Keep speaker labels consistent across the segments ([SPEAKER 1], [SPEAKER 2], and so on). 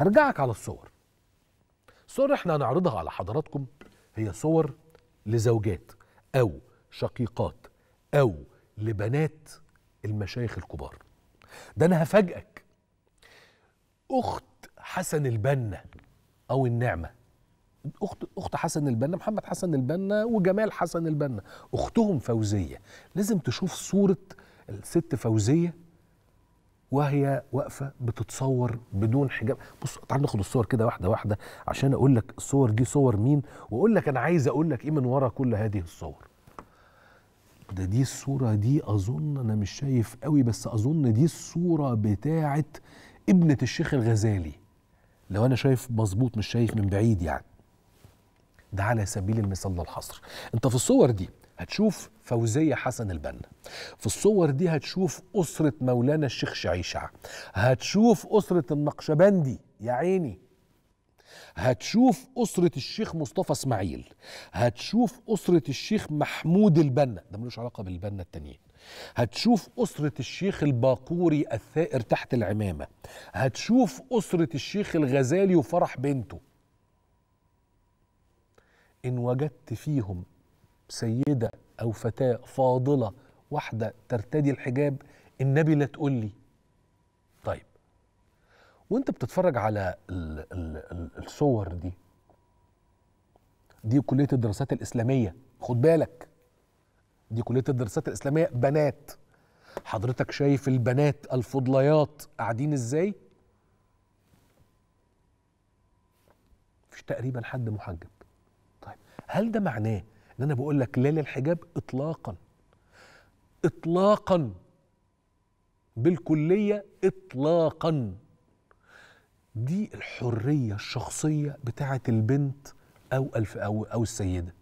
[SPEAKER 1] هرجعك على الصور الصور احنا هنعرضها على حضراتكم هي صور لزوجات او شقيقات او لبنات المشايخ الكبار ده انا هفاجئك اخت حسن البنا او النعمه اخت اخت حسن البنا محمد حسن البنا وجمال حسن البنا اختهم فوزيه لازم تشوف صوره الست فوزيه وهي واقفه بتتصور بدون حجاب بص تعال ناخد الصور كده واحده واحده عشان اقول لك الصور دي صور مين واقول لك انا عايز اقول لك ايه من ورا كل هذه الصور ده دي الصوره دي اظن انا مش شايف قوي بس اظن دي الصوره بتاعه ابنه الشيخ الغزالي لو انا شايف مظبوط مش شايف من بعيد يعني ده على سبيل المثال الحصر انت في الصور دي هتشوف فوزية حسن البنا في الصور دي هتشوف أسرة مولانا الشيخ شعيشع هتشوف أسرة النقشبندي يا عيني هتشوف أسرة الشيخ مصطفى اسماعيل هتشوف أسرة الشيخ محمود البنا ده ملوش علاقة بالبنا التانيين هتشوف أسرة الشيخ الباقوري الثائر تحت العمامة هتشوف أسرة الشيخ الغزالي وفرح بنته إن وجدت فيهم سيدة أو فتاة فاضلة واحدة ترتدي الحجاب النبي لا تقول لي طيب وانت بتتفرج على الـ الـ الـ الصور دي دي كلية الدراسات الإسلامية خد بالك دي كلية الدراسات الإسلامية بنات حضرتك شايف البنات الفضليات قاعدين ازاي مفيش تقريبا حد محجب طيب هل ده معناه ان انا بقول لك لا للحجاب اطلاقا اطلاقا بالكليه اطلاقا دي الحريه الشخصيه بتاعه البنت او الف او او السيده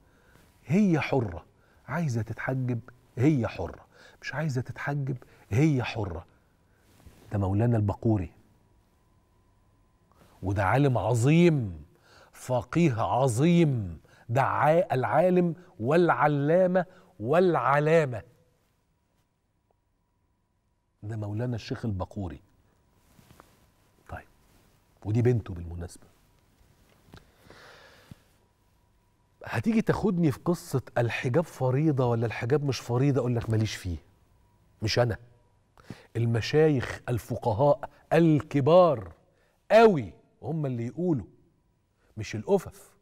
[SPEAKER 1] هي حره عايزه تتحجب هي حره مش عايزه تتحجب هي حره ده مولانا البقوري وده عالم عظيم فقيه عظيم دعاه العالم والعلامة والعلامة ده مولانا الشيخ البقوري طيب ودي بنته بالمناسبة هتيجي تاخدني في قصة الحجاب فريضة ولا الحجاب مش فريضة أقول لك ماليش فيه مش أنا المشايخ الفقهاء الكبار قوي هم اللي يقولوا مش الأفف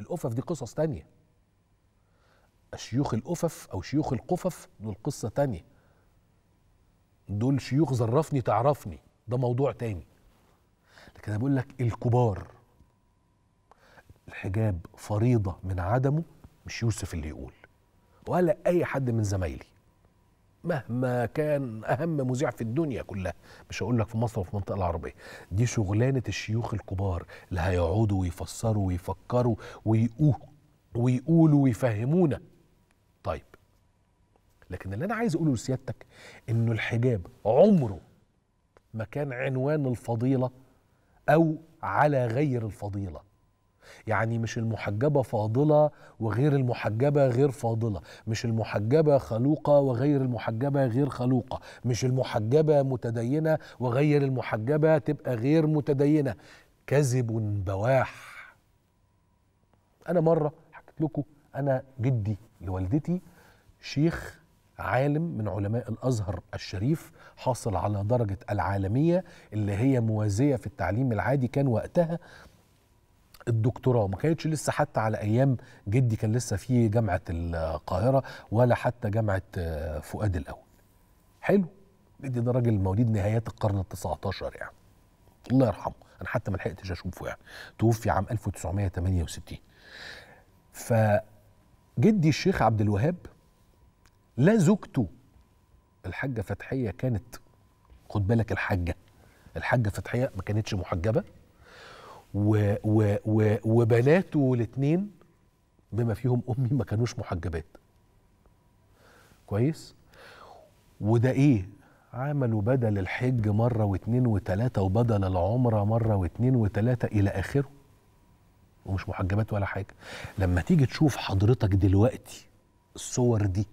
[SPEAKER 1] الأفف دي قصص تانية الشيوخ الأفف أو شيوخ القفف دول قصة تانية دول شيوخ ظرفني تعرفني ده موضوع تاني لكن أنا بقول لك الكبار الحجاب فريضة من عدمه مش يوسف اللي يقول ولا أي حد من زمايلي مهما كان اهم مذيع في الدنيا كلها مش هقول لك في مصر وفي المنطقه العربيه دي شغلانه الشيوخ الكبار اللي هيقعدوا ويفسروا ويفكروا ويقوه ويقولوا ويفهمونا طيب لكن اللي انا عايز اقوله لسيادتك انه الحجاب عمره ما كان عنوان الفضيله او على غير الفضيله يعني مش المحجبة فاضلة وغير المحجبة غير فاضلة مش المحجبة خلوقة وغير المحجبة غير خلوقة مش المحجبة متدينة وغير المحجبة تبقى غير متدينة كذب بواح أنا مرة حكيت لكم أنا جدي لوالدتي شيخ عالم من علماء الازهر الشريف حاصل على درجه العالميه اللي هي موازيه في التعليم العادي كان وقتها الدكتوراه ما كانتش لسه حتى على ايام جدي كان لسه في جامعه القاهره ولا حتى جامعه آه، فؤاد الاول حلو جدي ده راجل مواليد نهايات القرن ال19 يعني الله يرحمه انا حتى ما لحقتش اشوفه يعني توفي عام 1968 ف جدي الشيخ عبد الوهاب لا زوجته الحاجه فتحيه كانت خد بالك الحاجه الحاجه فتحيه ما كانتش محجبه و و و وبناته الاثنين بما فيهم امي ما كانوش محجبات كويس وده ايه عملوا بدل الحج مره واتنين وتلاته وبدل العمره مره واتنين وتلاته الى اخره ومش محجبات ولا حاجه لما تيجي تشوف حضرتك دلوقتي الصور دي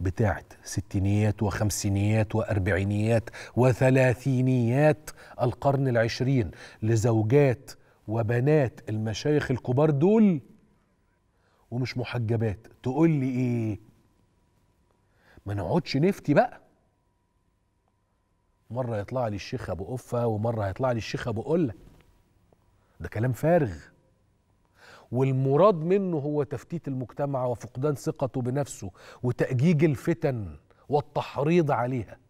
[SPEAKER 1] بتاعت ستينيات وخمسينيات وأربعينيات وثلاثينيات القرن العشرين لزوجات وبنات المشايخ الكبار دول ومش محجبات تقول لي ايه ما نقعدش نفتي بقى مرة يطلع لي الشيخ أبو قفة ومرة هيطلع لي الشيخ أبو قلة ده كلام فارغ والمراد منه هو تفتيت المجتمع وفقدان ثقته بنفسه وتأجيج الفتن والتحريض عليها